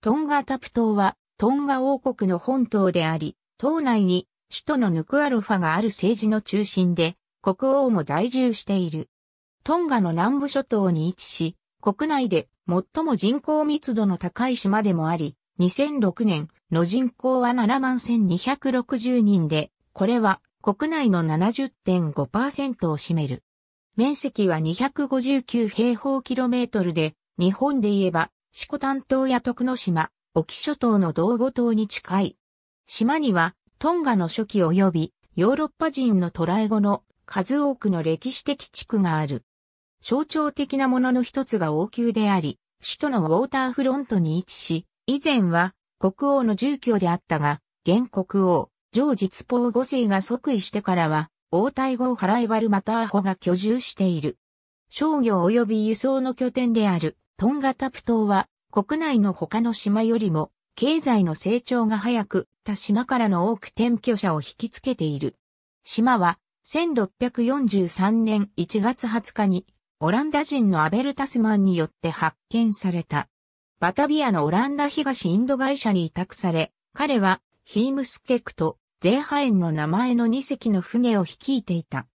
トンガタプ島は、トンガ王国の本島であり、島内に首都のヌクアロファがある政治の中心で、国王も在住している。トンガの南部諸島に位置し、国内で最も人口密度の高い島でもあり、2006年の人口は7万1260人で、これは国内の70.5%を占める。面積は259平方キロメートルで、日本で言えば四股担当や徳之島、沖諸島の道後島に近い。島には、トンガの初期及び、ヨーロッパ人の捕らえ後の数多くの歴史的地区がある。象徴的なものの一つが王宮であり、首都のウォーターフロントに位置し、以前は国王の住居であったが、現国王、ジョージ・ツポー五世が即位してからは、王太后ハライバル・マターホが居住している。商業及び輸送の拠点であるトンガタプ島は国内の他の島よりも経済の成長が早く、他島からの多く転居者を引きつけている。島は1643年1月20日にオランダ人のアベル・タスマンによって発見された。バタビアのオランダ東インド会社に委託され、彼はヒームスケクとゼーハエンの名前の2隻の船を率いていた。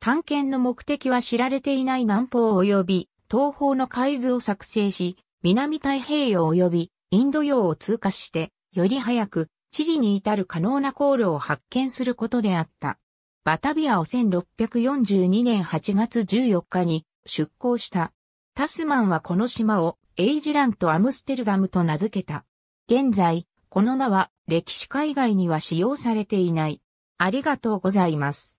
探検の目的は知られていない南方及び東方の海図を作成し、南太平洋及びインド洋を通過して、より早く地理に至る可能な航路を発見することであった。バタビアを1642年8月14日に出港した。タスマンはこの島をエイジランとアムステルダムと名付けた。現在、この名は歴史海外には使用されていない。ありがとうございます。